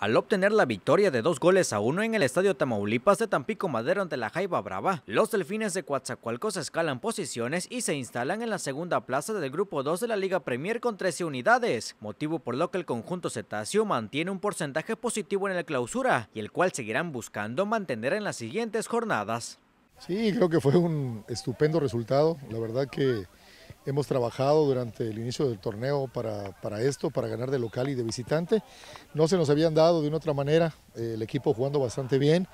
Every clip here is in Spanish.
al obtener la victoria de dos goles a uno en el Estadio Tamaulipas de Tampico Madero ante la Jaiba Brava. Los delfines de Coatzacoalcos escalan posiciones y se instalan en la segunda plaza del Grupo 2 de la Liga Premier con 13 unidades, motivo por lo que el conjunto cetáceo mantiene un porcentaje positivo en la clausura y el cual seguirán buscando mantener en las siguientes jornadas. Sí, creo que fue un estupendo resultado. La verdad que Hemos trabajado durante el inicio del torneo para, esto, para ganar de local y de visitante. No se nos habían dado de una otra manera, eh, el equipo jugando bastante bien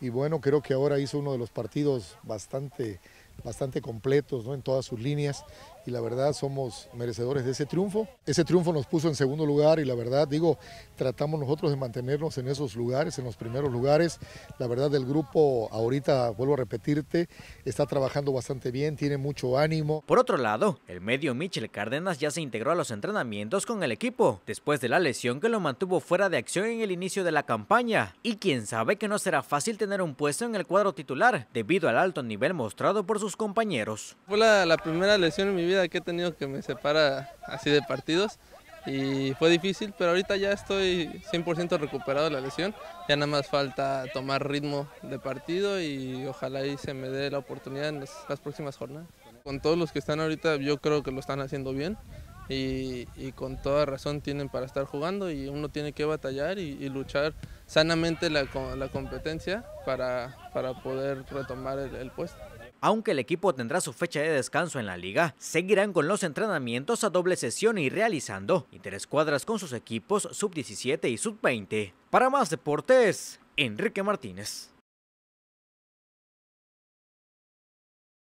y bueno, creo que ahora hizo uno de los partidos bastante, bastante completos ¿no? en todas sus líneas y la verdad somos merecedores de ese triunfo. Ese triunfo nos puso en segundo lugar y la verdad digo, tratamos nosotros de mantenernos en esos lugares, en los primeros lugares. La verdad del grupo ahorita, vuelvo a repetirte, está trabajando bastante bien, tiene mucho ánimo. Por otro lado, el medio Michel Cárdenas ya se integró a los entrenamientos con el equipo, después de la lesión que lo mantuvo fuera de acción en el inicio de la campaña. Y quién sabe que no será fácil tener un puesto en el cuadro titular, debido al alto nivel mostrado por sus compañeros. Fue la primera lesión en mi vida que he tenido que me separa así de partidos y fue difícil, pero ahorita ya estoy 100% recuperado de la lesión. Ya nada más falta tomar ritmo de partido y ojalá ahí se me dé la oportunidad en las, próximas jornadas. Con todos los que están ahorita yo creo que lo están haciendo bien y, con toda razón tienen para estar jugando y uno tiene que batallar y, luchar sanamente la, la competencia para, poder retomar el puesto. Aunque el equipo tendrá su fecha de descanso en la liga, seguirán con los entrenamientos a doble sesión y realizando interescuadras con sus equipos sub-17 y sub-20. Para más deportes, Enrique Martínez.